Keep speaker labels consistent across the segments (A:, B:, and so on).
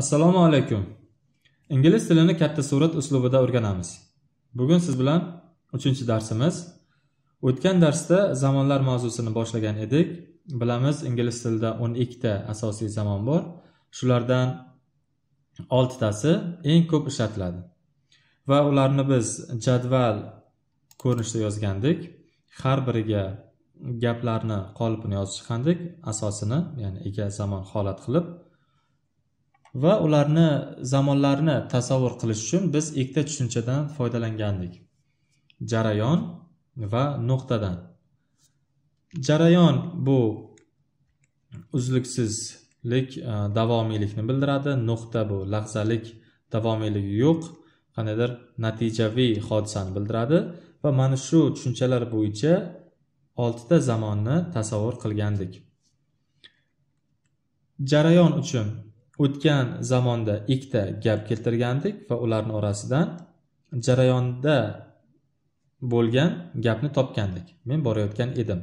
A: assalomu alaykum ingliz tilini katta surat uslubida o'rganamiz bugun siz bilan uchinchi darsimiz o'tgan darsda zamonlar mavzusini boshlagan edik bilamiz ingliz tilida o'n ikkita asosiy zamon bor shulardan oltitasi eng ko'p ishlatiladi va ularni biz jadval ko'rinishida yozgandik har biriga gaplarni qolipini yozib chiqqandik asosini ya'ni ega zamon holat qilib va ularni zamonlarini tasavvur qilish uchun biz ikkita tushunchadan foydalangandik jarayon va nuqtadan jarayon bu uzluksizlik e, davomiylikni bildiradi nuqta bu lahzalik davomiyligi yo'q qandaydir natijaviy hodisani bildiradi va mana shu tushunchalar bo'yicha oltita zamonni tasavvur qilgandik jarayon uchun o'tgan zamonda ikkita gap keltirgandik va ularni orasidan jarayonda bo'lgan gapni topgandik men borayotgan edim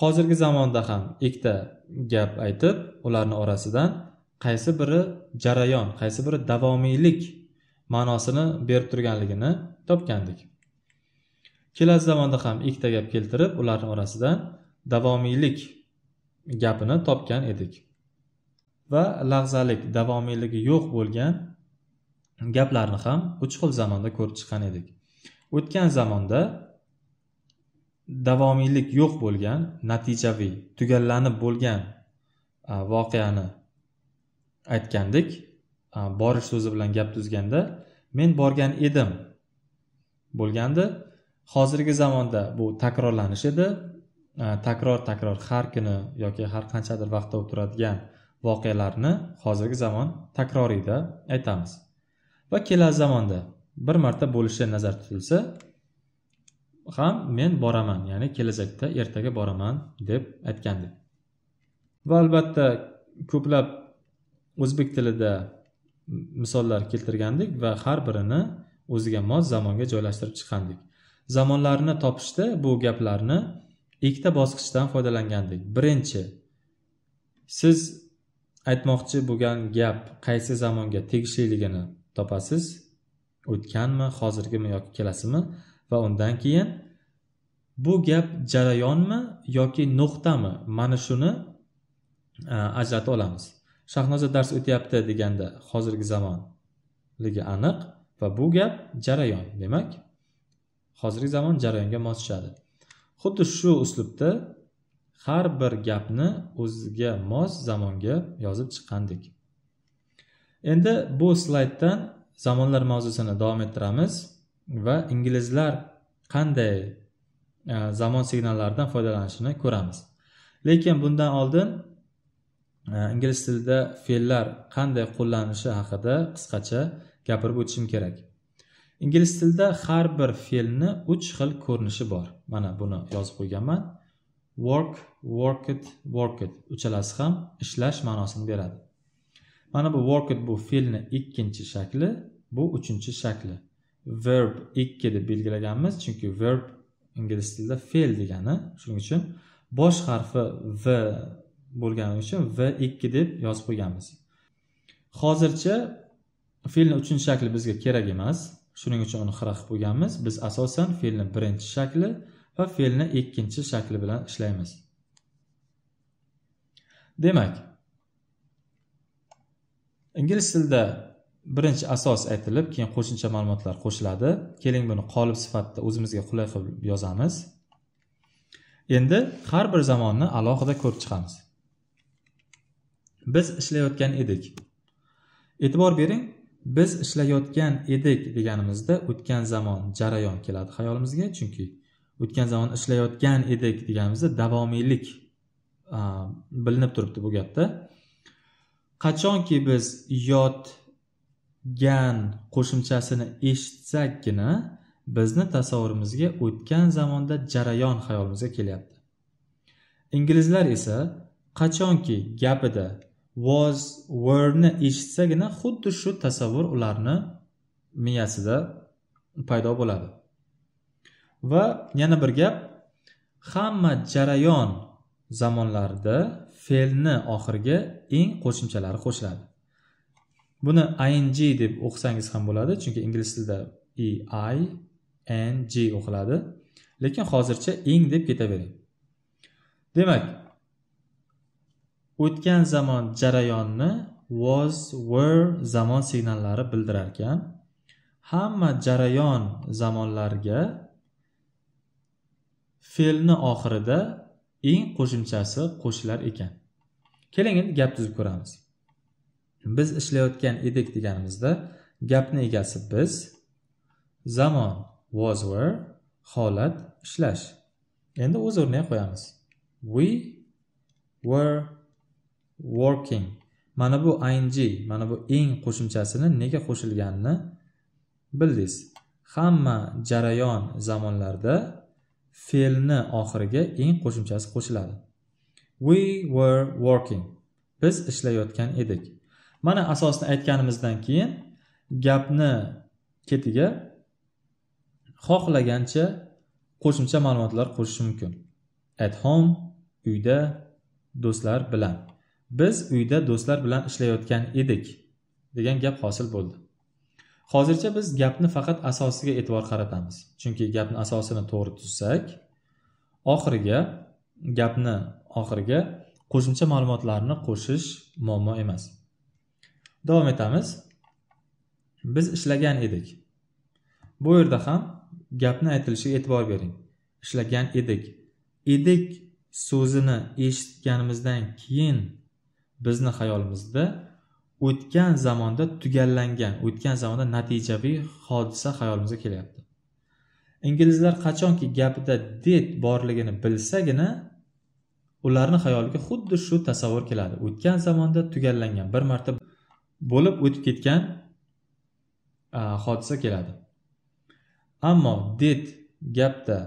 A: hozirgi zamonda ham ikkita gap aytib ularni orasidan qaysi biri jarayon qaysi biri davomiylik ma'nosini berib turganligini topgandik kelasi zamonda ham ikkita gap keltirib ularni orasidan davomiylik gapini topgan edik va lahzalik davomiyligi yo'q bo'lgan gaplarni ham uch xil zamonda ko'rib chiqqan edik o'tgan zamonda davomiylik yo'q bo'lgan natijaviy tugallanib bo'lgan voqeani aytgandik borish so'zi bilan gap tuzganda men borgan edim bo'lgandi hozirgi zamonda bu takrorlanish edi takror takror har kuni yoki har qanchadir vaqtda o'tiradigan voqealarni hozirgi zamon takroriyda aytamiz va kelar zamonda bir marta bo'lishi nazarda tutilsa ham men boraman ya'ni kelajakda ertaga boraman deb aytgandi va albatta ko'plab o'zbek tilida misollar keltirgandik va har birini o'ziga mos zamonga joylashtirib chiqqandik zamonlarni topishda bu gaplarni ikkita bosqichdan foydalangandik birinchi siz aytmoqchi bo'lgan gap qaysi zamonga tegishliligini topasiz o'tganmi hozirgimi yoki kelasimi va undan keyin bu gap jarayonmi yoki nuqtami mana shuni ajrata olamiz shahnoza dars o'tyapti deganda hozirgi zamonligi aniq va bu gap jarayon demak hozirgi zamon jarayonga mos tushadi xuddi shu uslubda har bir gapni o'ziga mos zamonga yozib chiqqandik endi bu slayddan zamonlar mavzusini davom ettiramiz va inglizlar qanday e, zamon signallaridan foydalanishini ko'ramiz lekin bundan oldin e, ingliz tilida fe'llar qanday qo'llanishi haqida qisqacha gapirib o'tishim kerak ingliz tilida har bir fe'lni uch xil ko'rinishi bor mana buni yozib qo'yganman work work it work it uchalasi ham ishlash ma'nosini beradi mana bu work it bu fe'lni ikkinchi shakli bu uchinchi shakli verb ikki deb belgilaganmiz chunki verb ingliz tilida fe'l degani shuning uchun bosh harfi v bo'lgani uchun v ikki deb yozib qo'yganmiz hozircha fe'lni uchinchi shakli bizga kerak emas shuning uchun uni xira qilib qo'yganmiz biz asosan fe'lni birinchi shakli va fe'lni ikkinchi shakli bilan ishlaymiz demak ingliz tilida birinchi asos aytilib keyin qo'shimcha ma'lumotlar qo'shiladi keling buni qolib sifatida o'zimizga qulay qilib yozamiz endi har bir zamonni alohida ko'rib chiqamiz biz ishlayotgan edik e'tibor bering biz ishlayotgan edik deganimizda o'tgan zamon jarayon keladi xayolimizga chunki o'tgan zamon ishlayotgan edik deganimizda davomiylik bilinib turibdi bu gapda qachonki biz yotgan qo'shimchasini eshitsakgina bizni tasavvurimizga o'tgan zamonda jarayon hayolimizga kelyapti inglizlar esa qachonki gapida was werni eshitsagina xuddi shu tasavvur ularni miyasida paydo bo'ladi va yana bir gap hamma jarayon zamonlarida fe'lni oxiriga eng qo'shimchalari qo'shiladi buni ing deb o'qisangiz ham bo'ladi chunki ingliz tilida i e i n g o'qiladi lekin hozircha ing deb ketavering demak o'tgan zamon jarayonni was were zamon signallari bildirar ekan hamma jarayon zamonlarga fe'lni oxirida ing qo'shimchasi qo'shilar ekan keling endi gap tuzib ko'ramiz biz ishlayotgan edik deganimizda gapni egasi biz zamon was were holat ishlash endi o'z o'rniga qo'yamiz we were working mana bu ing mana bu ing qo'shimchasini nega qo'shilganini bildingiz hamma jarayon zamonlarda fe'lni oxiriga eng qo'shimchasi qo'shiladi we were working biz ishlayotgan edik mana asosni aytganimizdan keyin gapni ketiga xohlagancha qo'shimcha ma'lumotlar qo'shish mumkin at home uyda do'stlar bilan biz uyda do'stlar bilan ishlayotgan edik degan gap hosil bo'ldi hozircha biz gapni faqat asosiga e'tibor qaratamiz chunki gapni asosini to'g'ri tuzsak oxiriga gapni oxiriga qo'shimcha ma'lumotlarni qo'shish muammo emas davom etamiz biz ishlagan edik bu yerda ham gapni aytilishiga e'tibor bering ishlagan edik edik so'zini eshitganimizdan keyin bizni xayolimizda o'tgan zamonda tugallangan o'tgan zamonda natijaviy hodisa xayolimizga kelyapti inglizlar qachonki gapida det borligini bilsagina ularni xayoliga xuddi shu tasavvur keladi o'tgan zamonda tugallangan bir marta bo'lib o'tib ketgan hodisa keladi ammo det gapda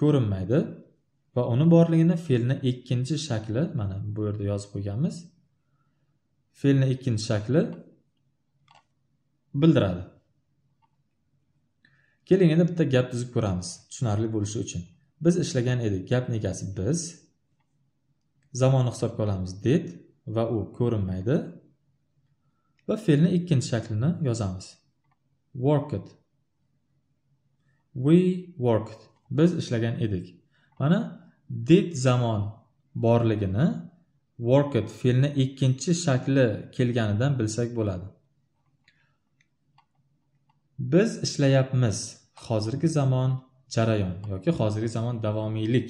A: ko'rinmaydi va uni borligini fe'lni ikkinchi shakli mana bu yerda yozib qo'yganmiz fe'lni ikkinchi shakli bildiradi keling endi bitta gap tuzib ko'ramiz tushunarli bo'lishi uchun biz ishlagan edik gapni egasi biz zamonni hisobga olamiz did va u ko'rinmaydi va fe'lni ikkinchi shaklini yozamiz worked we worked biz ishlagan edik mana did zamon borligini worked fe'lni ikkinchi shakli kelganidan bilsak bo'ladi biz ishlayapmiz hozirgi zamon jarayon yoki hozirgi zamon davomiylik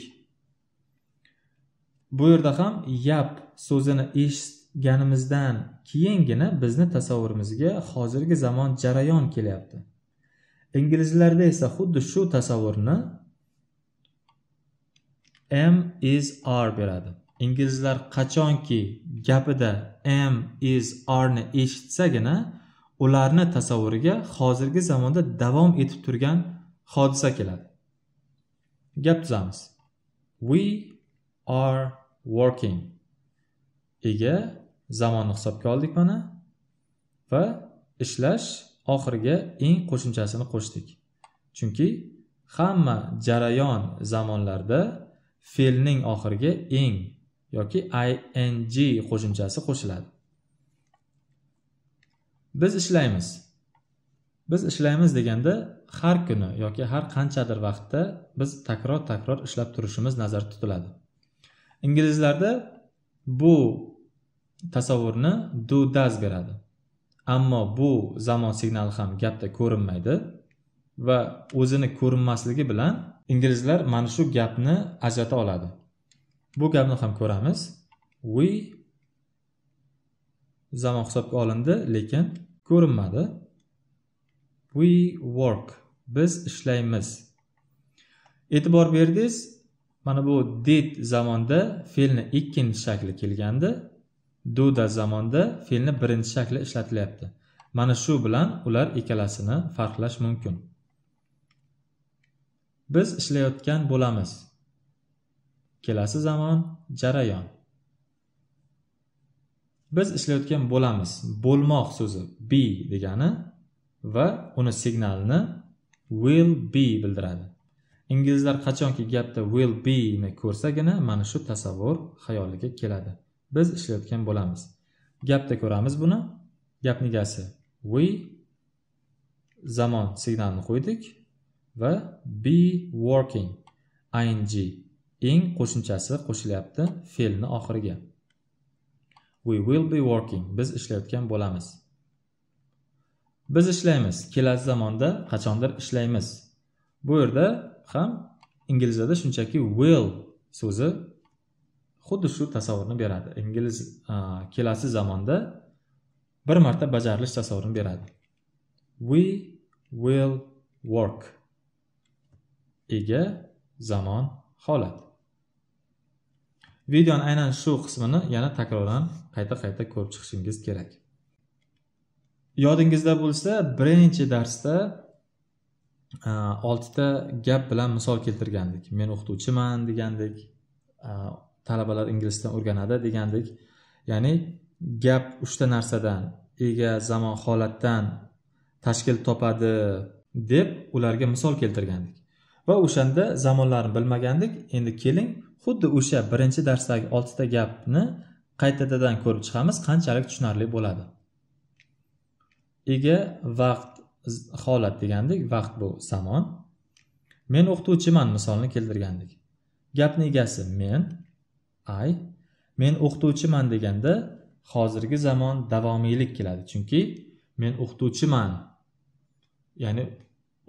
A: bu yerda ham yap so'zini eshitganimizdan keyingina bizni tasavvurimizga hozirgi zamon jarayon kelyapti inglizlarda esa xuddi shu tasavvurni m is r beradi inglizlar qachonki gapida am is areni eshitsagina ularni tasavvuriga hozirgi zamonda davom etib turgan hodisa keladi gap tuzamiz we are working ega zamonni hisobga oldik mana va ishlash oxiriga ing qo'shimchasini qo'shdik chunki hamma jarayon zamonlarda fe'lning oxiriga ing yoki ing qo'shimchasi qo'shiladi biz ishlaymiz biz ishlaymiz deganda har kuni yoki har qanchadir vaqtda biz takror takror ishlab turishimiz nazarda tutiladi inglizlarda bu tasavvurni do does beradi ammo bu zamon signali ham gapda ko'rinmaydi va o'zini ko'rinmasligi bilan inglizlar mana shu gapni ajrata oladi bu gapni ham ko'ramiz we zamon hisobga olindi lekin ko'rinmadi we work biz ishlaymiz e'tibor berdingiz mana bu did zamonda fe'lni ikkinchi shakli kelgandi duda zamonda fe'lni birinchi shakli ishlatilyapti mana shu bilan ular ikkalasini farqlash mumkin biz ishlayotgan bo'lamiz kelasi zamon jarayon biz ishlayotgan bo'lamiz bo'lmoq so'zi be degani va uni signalini will be bildiradi inglizlar qachonki gapda will beni ko'rsagina mana shu tasavvur xayoliga keladi biz ishlayotgan bo'lamiz gapda ko'ramiz buni gapni egasi we zamon signalini qo'ydik va be working ing eng qo'shimchasi qo'shilyapti fe'lni oxiriga we will be working biz ishlayotgan bo'lamiz biz ishlaymiz kelasi zamonda qachondir ishlaymiz bu yerda ham inglizchada shunchaki will so'zi xuddi shu tasavvurni beradi ingliz kelasi zamonda bir marta bajarilish tasavvurini beradi we will work ega zamon holat videoni aynan shu qismini yana takroran qayta qayta ko'rib chiqishingiz kerak yodingizda bo'lsa birinchi darsda e, oltita gap bilan misol keltirgandik men o'qituvchiman degandik e, talabalar inglizdan o'rganadi degandik ya'ni gap uchta narsadan ega zamon holatdan tashkil topadi deb ularga misol keltirgandik va o'shanda zamonlarni bilmagandik endi keling xuddi o'sha birinchi darsdagi oltita gapni qaytadan ko'rib chiqamiz qanchalik tushunarli bo'ladi ega vaqt holat degandik vaqt bu zamon men o'qituvchiman misolini keltirgandik gapni egasi men i men o'qituvchiman deganda hozirgi zamon davomiylik keladi chunki men o'qituvchiman ya'ni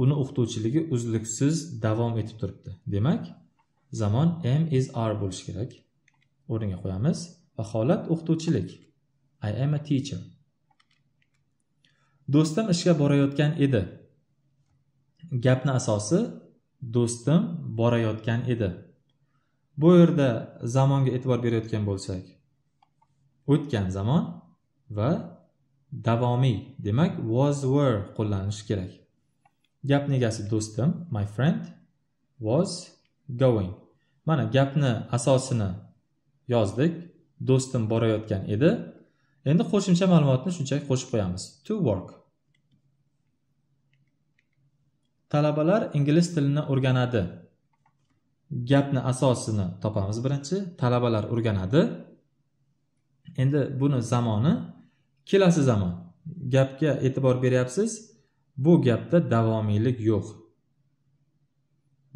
A: uni o'qituvchiligi uzluksiz davom etib turibdi demak zamon m is r bo'lishi kerak o'rniga qo'yamiz va holat o'qituvchilik i am a teacher do'stim ishga borayotgan edi gapni asosi do'stim borayotgan edi bu yerda zamonga e'tibor berayotgan bo'lsak o'tgan zamon va davomiy demak was were qo'llanishi kerak gapni egasi do'stim my friend was going mana gapni asosini yozdik do'stim borayotgan edi endi qo'shimcha ma'lumotni shunchaki qo'shib qo'yamiz to work talabalar ingliz tilini o'rganadi gapni asosini topamiz birinchi talabalar o'rganadi endi buni zamoni kelasi zamon gapga e'tibor beryapsiz bu gapda davomiylik yo'q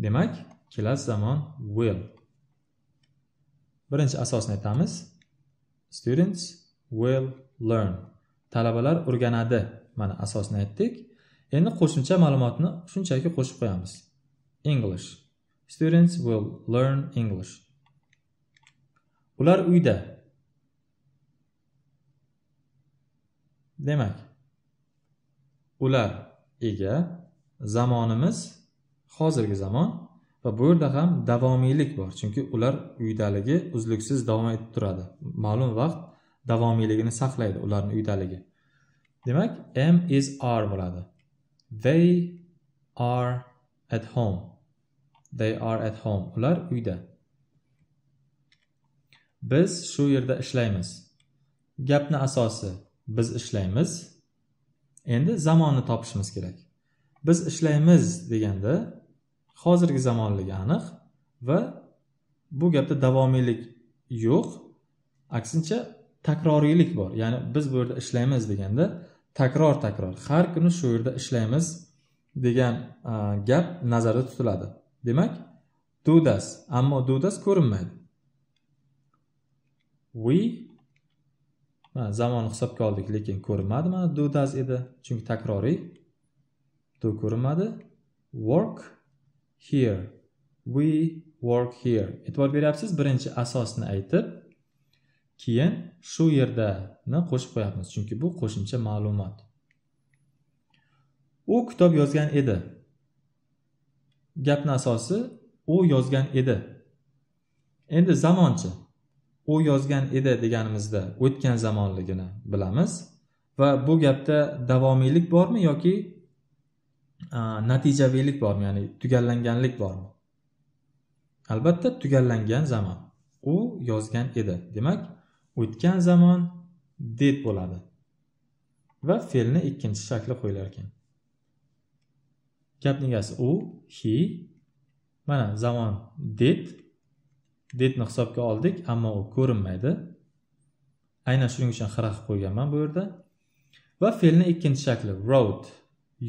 A: demak kelasi zamon will birinchi asosni aytamiz students will learn talabalar o'rganadi mana asosni aytdik endi qo'shimcha ma'lumotni shunchaki qo'shib qo'yamiz english students will learn english ular uyda demak ular ega zamonimiz hozirgi zamon va bu yerda ham davomiylik bor chunki ular uydaligi uzluksiz davom etib turadi ma'lum vaqt davomiyligini saqlaydi ularni uydaligi demak m is r bo'ladi they are at home they are at home ular uyda biz shu yerda ishlaymiz gapni asosi biz ishlaymiz endi zamonni topishimiz kerak biz ishlaymiz deganda hozirgi zamonligi aniq va bu gapda davomiylik yo'q aksincha takroriylik bor ya'ni biz bu yerda ishlaymiz deganda takror takror har kuni shu yerda ishlaymiz degan gap nazarda tutiladi demak do does ammo do does ko'rinmaydi we mana zamonni hisobga oldik lekin ko'rinmadi mana do does edi chunki takroriy do ko'rinmadi work here we work here e'tibor beryapsiz birinchi asosni aytib keyin shu yerdani qo'shib qo'yapmiz chunki bu qo'shimcha ma'lumot u kitob yozgan edi gapni asosi u yozgan edi endi zamonchi u yozgan edi deganimizda o'tgan zamonligini bilamiz va bu gapda davomiylik bormi yoki natijaviylik bormi ya'ni tugallanganlik bormi albatta tugallangan zamon u yozgan edi demak o'tgan zamon did bo'ladi va fe'lni ikkinchi shakli qo'yilar ekan gapni egasi u he mana zamon did didni hisobga oldik ammo u ko'rinmaydi aynan shuning uchun xira qilib qo'yganman bu yerda va fe'lni ikkinchi shakli wrote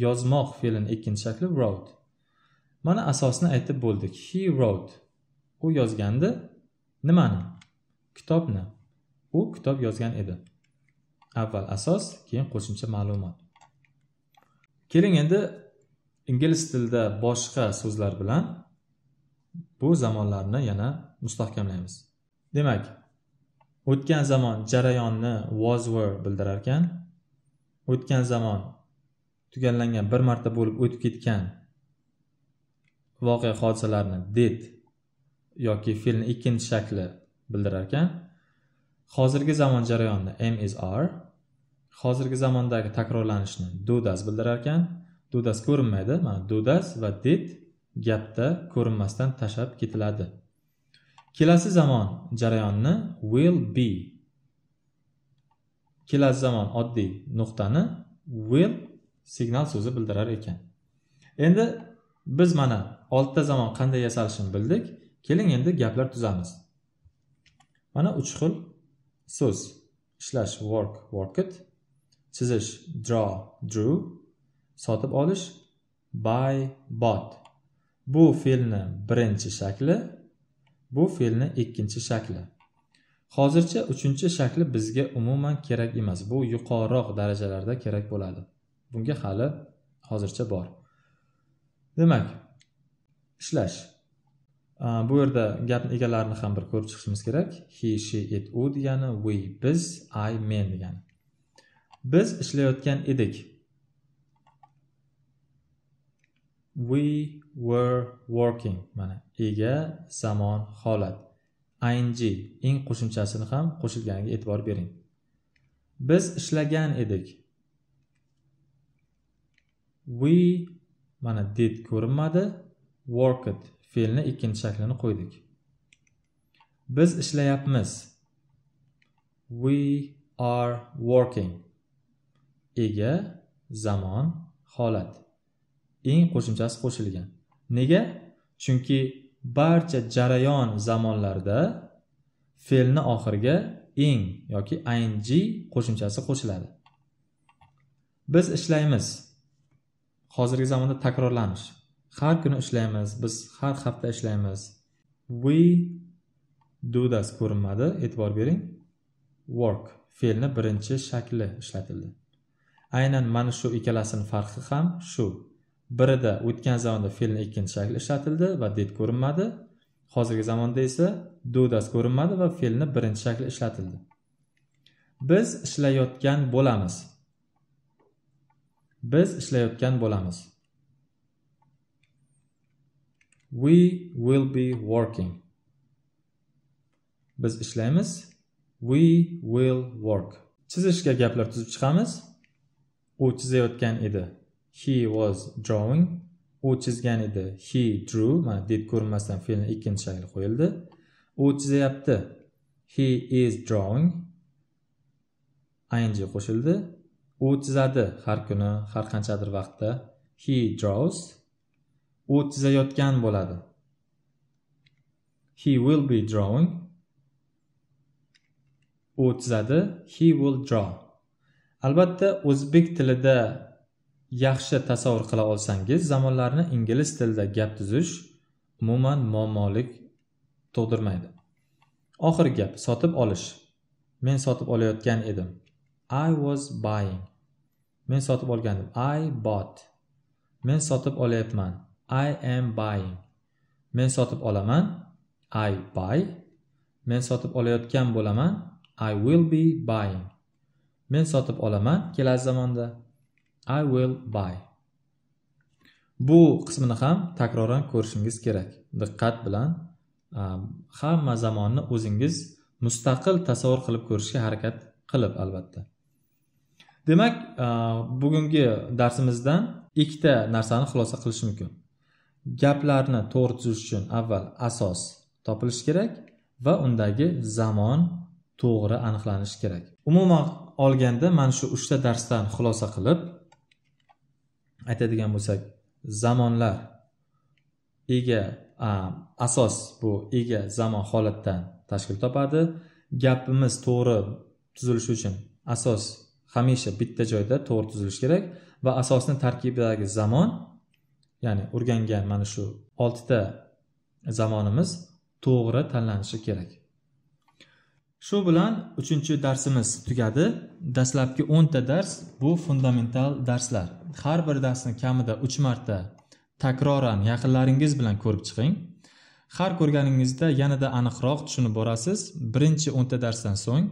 A: yozmoq fe'lini ikkinchi shakli wrote mana asosni aytib bo'ldik he wrote u yozgandi nimani kitobni u kitob yozgan edi avval asos keyin qo'shimcha ma'lumot keling endi ingliz tilida boshqa so'zlar bilan bu zamonlarni yana mustahkamlaymiz demak o'tgan zamon jarayonni was were bildirar ekan o'tgan zamon tugallangan bir marta bo'lib o'tib ketgan voqea hodisalarni det yoki fe'lni ikkinchi shakli bildirar ekan hozirgi zamon jarayonida m is r hozirgi zamondagi takrorlanishni dodas bildirar ekan dodas ko'rinmaydi mana dodas va det gapda ko'rinmasdan tashlab ketiladi kelasi zamon jarayonni will be kelasi zamon oddiy nuqtani will signal so'zi bildirar ekan endi biz mana oltita zamon qanday yasalishini bildik keling endi gaplar tuzamiz mana uch xil so'z ishlash work worked chizish draw drew sotib olish buy bought bu fe'lni birinchi shakli bu fe'lni ikkinchi shakli hozircha uchinchi shakli bizga umuman kerak emas bu yuqoriroq darajalarda kerak bo'ladi bunga hali hozircha bor demak ishlash bu yerda gapni egalarini ham bir ko'rib chiqishimiz kerak he she it u degani we biz i men degani biz ishlayotgan edik we were working mana ega zamon holat ing ing qo'shimchasini ham qo'shilganiga e'tibor bering biz ishlagan edik we mana did ko'rinmadi worked fe'lni ikkinchi shaklini qo'ydik biz ishlayapmiz we are working ega zamon holat ing qo'shimchasi qo'shilgan nega chunki barcha jarayon zamonlarda fe'lni oxiriga ing yoki ing qo'shimchasi qo'shiladi biz ishlaymiz hozirgi zamonda takrorlanish har kuni ishlaymiz biz har hafta ishlaymiz we do das ko'rinmadi e'tibor bering work fe'lni birinchi shakli ishlatildi aynan mana shu ikkalasini farqi ham shu birida o'tgan zamonda fe'lni ikkinchi shakli ishlatildi va did ko'rinmadi hozirgi zamonda esa do das ko'rinmadi va fe'lni birinchi shakli ishlatildi biz ishlayotgan bo'lamiz biz ishlayotgan bo'lamiz we will be working biz ishlaymiz we will work chizishga gaplar tuzib chiqamiz u chizayotgan edi he was drawing u chizgan edi he drew mana did ko'rinmasdan fe'lni ikkinchi shakli qo'yildi u chizayapti he is drawing ing qo'shildi u chizadi har kuni har qanchadir vaqtda he draws u chizayotgan bo'ladi he will be drawing u chizadi he will draw albatta o'zbek tilida yaxshi tasavvur qila olsangiz zamonlarni ingliz tilida gap tuzish umuman muammolik tug'dirmaydi oxirgi gap sotib olish men sotib olayotgan edim I was buying. Men sotib olgandim. I bought. Men sotib olayapman. I am buying. Men sotib olaman. I buy. Men sotib olayotgan bo'laman. I will be buying. Men sotib olaman kelasi zamonda. I will buy. Bu qismini ham takroran ko'rishingiz kerak. Diqqat bilan hamma zamonni o'zingiz mustaqil tasavvur qilib ko'rishga harakat qilib albatta. demak e, bugungi darsimizdan ikkita narsani xulosa qilish mumkin gaplarni to'g'ri tuzish uchun avval asos topilishi kerak va undagi zamon to'g'ri aniqlanishi kerak umuman olganda mana shu uchta darsdan xulosa qilib aytadigan bo'lsak zamonlar ega asos bu ega zamon holatdan tashkil topadi gapimiz to'g'ri tuzilishi uchun asos hamisha bitta joyda to'g'ri tuzilishi kerak va asosni tarkibidagi zamon ya'ni o'rgangan mana shu oltita zamonimiz to'g'ri tanlanishi kerak shu bilan uchinchi darsimiz tugadi dastlabki o'nta dars bu fundamental darslar har bir darsni kamida uch marta takroran yaqinlaringiz bilan ko'rib chiqing har ko'rganingizda yanada aniqroq tushunib borasiz birinchi o'nta darsdan so'ng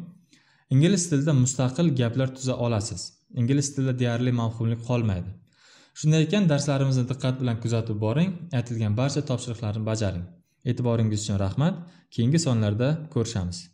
A: ingliz tilida mustaqil gaplar tuza olasiz ingliz tilida deyarli mavhumlik qolmaydi shunday ekan darslarimizni diqqat bilan kuzatib boring aytilgan barcha topshiriqlarni bajaring e'tiboringiz uchun rahmat keyingi sonlarda ko'rishamiz